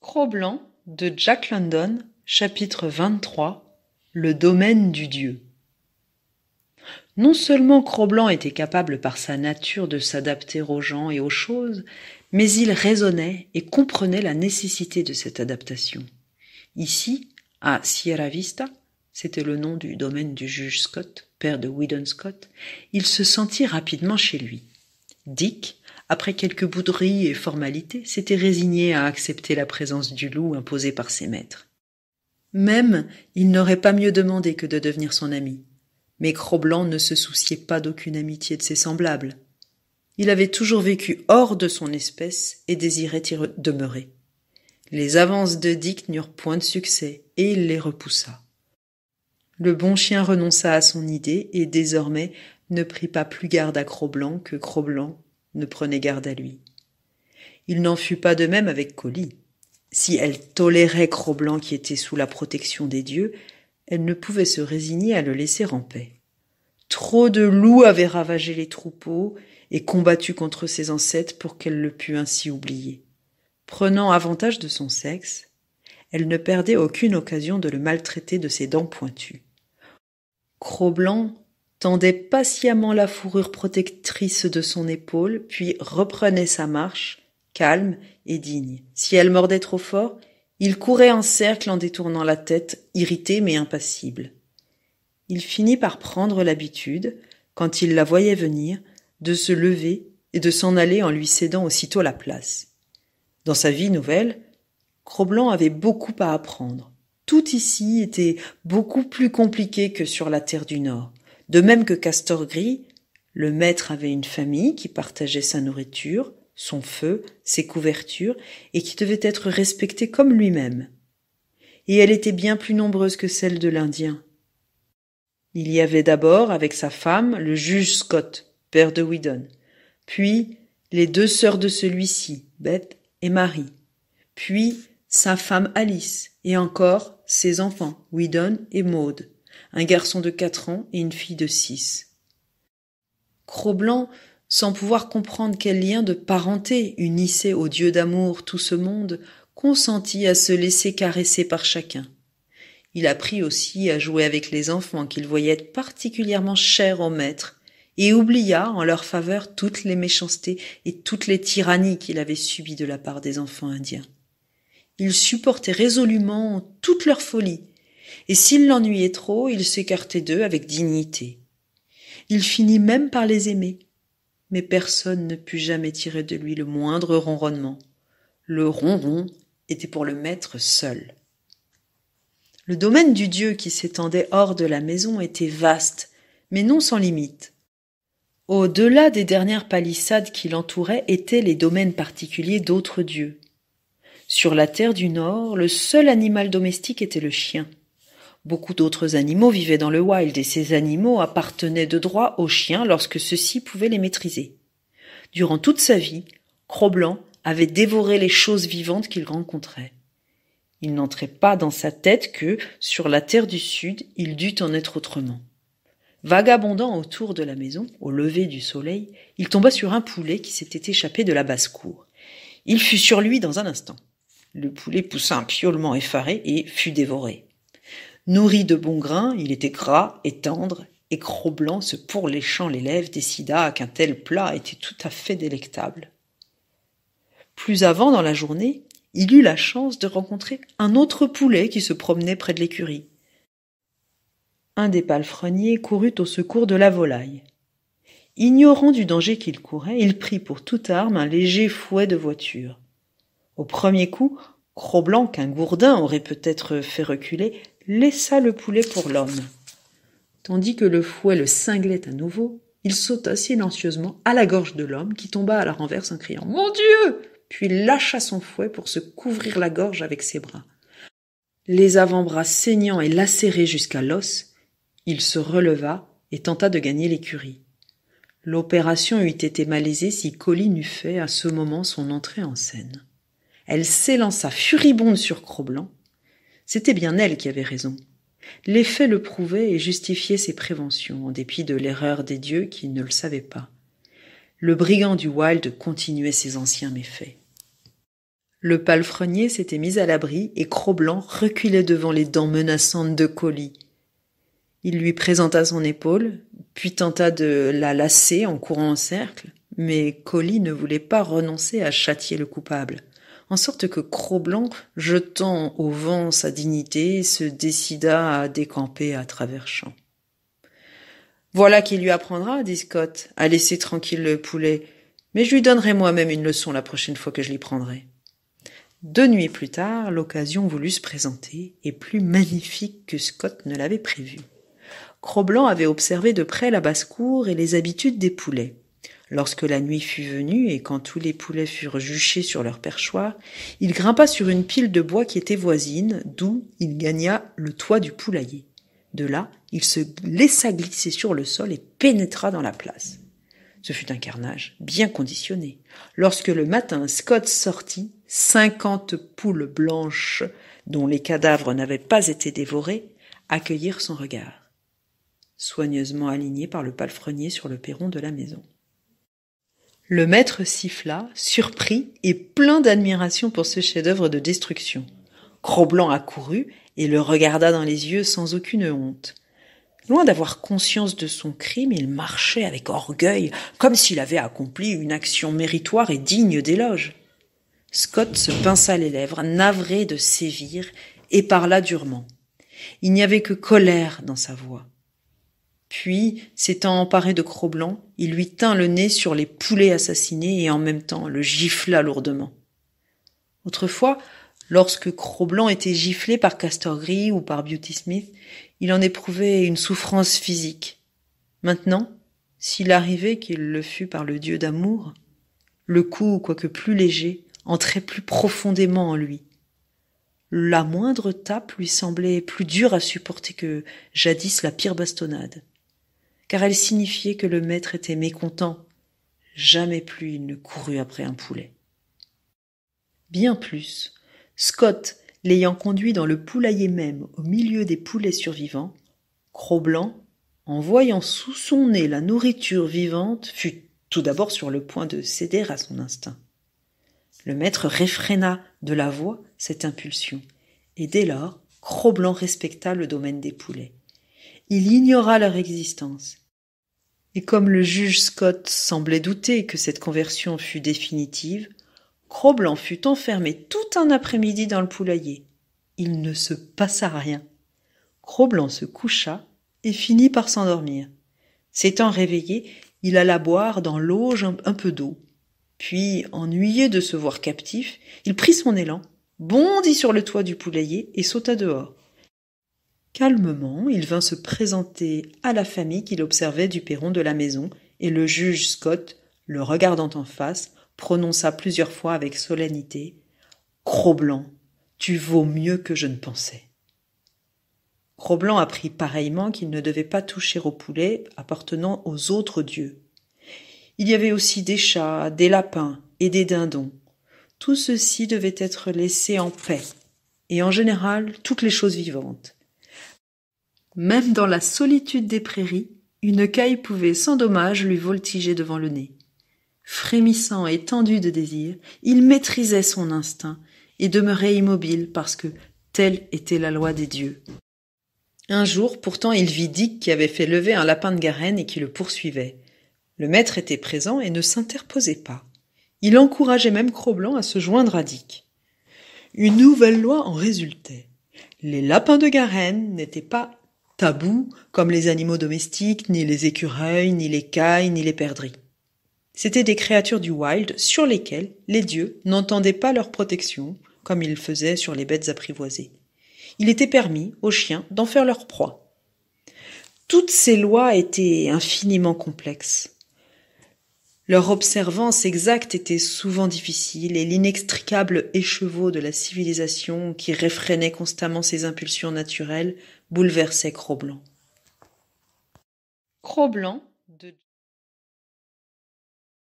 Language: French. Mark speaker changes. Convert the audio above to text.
Speaker 1: Cro-Blanc de Jack London, chapitre 23 Le domaine du Dieu. Non seulement Cro-Blanc était capable par sa nature de s'adapter aux gens et aux choses, mais il raisonnait et comprenait la nécessité de cette adaptation. Ici, à Sierra Vista, c'était le nom du domaine du juge Scott, père de Whedon Scott, il se sentit rapidement chez lui. Dick, après quelques bouderies et formalités, s'était résigné à accepter la présence du loup imposée par ses maîtres. Même, il n'aurait pas mieux demandé que de devenir son ami. Mais croblanc ne se souciait pas d'aucune amitié de ses semblables. Il avait toujours vécu hors de son espèce et désirait y demeurer. Les avances de Dick n'eurent point de succès et il les repoussa. Le bon chien renonça à son idée et désormais ne prit pas plus garde à Croblanc que cro ne prenait garde à lui. Il n'en fut pas de même avec Colis. Si elle tolérait Croblanc qui était sous la protection des dieux, elle ne pouvait se résigner à le laisser en paix. Trop de loups avaient ravagé les troupeaux et combattu contre ses ancêtres pour qu'elle le pût ainsi oublier. Prenant avantage de son sexe, elle ne perdait aucune occasion de le maltraiter de ses dents pointues tendait patiemment la fourrure protectrice de son épaule, puis reprenait sa marche, calme et digne. Si elle mordait trop fort, il courait en cercle en détournant la tête, irrité mais impassible. Il finit par prendre l'habitude, quand il la voyait venir, de se lever et de s'en aller en lui cédant aussitôt la place. Dans sa vie nouvelle, Croblan avait beaucoup à apprendre. Tout ici était beaucoup plus compliqué que sur la terre du Nord. De même que Castor Gris, le maître avait une famille qui partageait sa nourriture, son feu, ses couvertures, et qui devait être respectée comme lui-même. Et elle était bien plus nombreuse que celle de l'Indien. Il y avait d'abord, avec sa femme, le juge Scott, père de Whedon, puis les deux sœurs de celui-ci, Beth et Marie, puis sa femme Alice, et encore ses enfants, Whedon et Maud un garçon de quatre ans et une fille de six. Croblant, sans pouvoir comprendre quel lien de parenté unissait au Dieu d'amour tout ce monde, consentit à se laisser caresser par chacun. Il apprit aussi à jouer avec les enfants qu'il voyait particulièrement chers au maître, et oublia en leur faveur toutes les méchancetés et toutes les tyrannies qu'il avait subies de la part des enfants indiens. Il supportait résolument toute leur folie, et s'il l'ennuyait trop, il s'écartait d'eux avec dignité. Il finit même par les aimer, mais personne ne put jamais tirer de lui le moindre ronronnement. Le ronron était pour le maître seul. Le domaine du dieu qui s'étendait hors de la maison était vaste, mais non sans limite. Au-delà des dernières palissades qui l'entouraient étaient les domaines particuliers d'autres dieux. Sur la terre du Nord, le seul animal domestique était le chien. Beaucoup d'autres animaux vivaient dans le wild et ces animaux appartenaient de droit aux chiens lorsque ceux-ci pouvaient les maîtriser. Durant toute sa vie, Cro-Blanc avait dévoré les choses vivantes qu'il rencontrait. Il n'entrait pas dans sa tête que, sur la terre du Sud, il dut en être autrement. Vagabondant autour de la maison, au lever du soleil, il tomba sur un poulet qui s'était échappé de la basse-cour. Il fut sur lui dans un instant. Le poulet poussa un piaulement effaré et fut dévoré. Nourri de bon grain, il était gras et tendre, et Cro-Blanc, se pourléchant les décida qu'un tel plat était tout à fait délectable. Plus avant dans la journée, il eut la chance de rencontrer un autre poulet qui se promenait près de l'écurie. Un des palefreniers courut au secours de la volaille. Ignorant du danger qu'il courait, il prit pour toute arme un léger fouet de voiture. Au premier coup, cro qu'un gourdin aurait peut-être fait reculer, laissa le poulet pour l'homme. Tandis que le fouet le cinglait à nouveau, il sauta silencieusement à la gorge de l'homme qui tomba à la renverse en criant Mon Dieu puis lâcha son fouet pour se couvrir la gorge avec ses bras. Les avant-bras saignants et lacérés jusqu'à l'os, il se releva et tenta de gagner l'écurie. L'opération eût été malaisée si Colline eût fait à ce moment son entrée en scène. Elle s'élança furibonde sur c'était bien elle qui avait raison. Les faits le prouvaient et justifiaient ses préventions, en dépit de l'erreur des dieux qui ne le savaient pas. Le brigand du Wild continuait ses anciens méfaits. Le palefrenier s'était mis à l'abri et Croblant reculait devant les dents menaçantes de Colis. Il lui présenta son épaule, puis tenta de la lasser en courant en cercle, mais Colis ne voulait pas renoncer à châtier le coupable en sorte que Cro-Blanc, jetant au vent sa dignité, se décida à décamper à travers champs. Voilà qui lui apprendra, dit Scott, à laisser tranquille le poulet, mais je lui donnerai moi-même une leçon la prochaine fois que je l'y prendrai. Deux nuits plus tard, l'occasion voulut se présenter, et plus magnifique que Scott ne l'avait prévu. cro avait observé de près la basse-cour et les habitudes des poulets. Lorsque la nuit fut venue et quand tous les poulets furent juchés sur leur perchoir, il grimpa sur une pile de bois qui était voisine, d'où il gagna le toit du poulailler. De là, il se laissa glisser sur le sol et pénétra dans la place. Ce fut un carnage bien conditionné. Lorsque le matin Scott sortit, cinquante poules blanches, dont les cadavres n'avaient pas été dévorés, accueillirent son regard, soigneusement alignés par le palefrenier sur le perron de la maison. Le maître siffla, surpris et plein d'admiration pour ce chef-d'œuvre de destruction. Croblant accourut et le regarda dans les yeux sans aucune honte. Loin d'avoir conscience de son crime, il marchait avec orgueil, comme s'il avait accompli une action méritoire et digne d'éloge. Scott se pinça les lèvres, navré de sévir, et parla durement. Il n'y avait que colère dans sa voix. Puis, s'étant emparé de cro il lui tint le nez sur les poulets assassinés et en même temps le gifla lourdement. Autrefois, lorsque cro était giflé par Castor Gris ou par Beauty Smith, il en éprouvait une souffrance physique. Maintenant, s'il arrivait qu'il le fût par le dieu d'amour, le coup, quoique plus léger, entrait plus profondément en lui. La moindre tape lui semblait plus dure à supporter que jadis la pire bastonnade car elle signifiait que le maître était mécontent. Jamais plus il ne courut après un poulet. Bien plus, Scott, l'ayant conduit dans le poulailler même, au milieu des poulets survivants, Croblant, en voyant sous son nez la nourriture vivante, fut tout d'abord sur le point de céder à son instinct. Le maître réfréna de la voix cette impulsion, et dès lors, Croblant respecta le domaine des poulets. Il ignora leur existence. Et comme le juge Scott semblait douter que cette conversion fût définitive, Croblant fut enfermé tout un après-midi dans le poulailler. Il ne se passa rien. Croblant se coucha et finit par s'endormir. S'étant réveillé, il alla boire dans l'auge un peu d'eau. Puis, ennuyé de se voir captif, il prit son élan, bondit sur le toit du poulailler et sauta dehors. Calmement, il vint se présenter à la famille qu'il observait du perron de la maison, et le juge Scott, le regardant en face, prononça plusieurs fois avec solennité Croblant, tu vaux mieux que je ne pensais. Croblant apprit pareillement qu'il ne devait pas toucher au poulet appartenant aux autres dieux. Il y avait aussi des chats, des lapins et des dindons. Tout ceci devait être laissé en paix, et en général toutes les choses vivantes. Même dans la solitude des prairies, une caille pouvait sans dommage lui voltiger devant le nez. Frémissant et tendu de désir, il maîtrisait son instinct et demeurait immobile parce que telle était la loi des dieux. Un jour, pourtant, il vit Dick qui avait fait lever un lapin de garenne et qui le poursuivait. Le maître était présent et ne s'interposait pas. Il encourageait même Crobland à se joindre à Dick. Une nouvelle loi en résultait. Les lapins de garenne n'étaient pas tabous comme les animaux domestiques, ni les écureuils, ni les cailles, ni les perdrix. C'étaient des créatures du wild sur lesquelles les dieux n'entendaient pas leur protection, comme ils faisaient sur les bêtes apprivoisées. Il était permis aux chiens d'en faire leur proie. Toutes ces lois étaient infiniment complexes. Leur observance exacte était souvent difficile et l'inextricable écheveau de la civilisation qui réfrénait constamment ses impulsions naturelles bouleversait Cro-Blanc.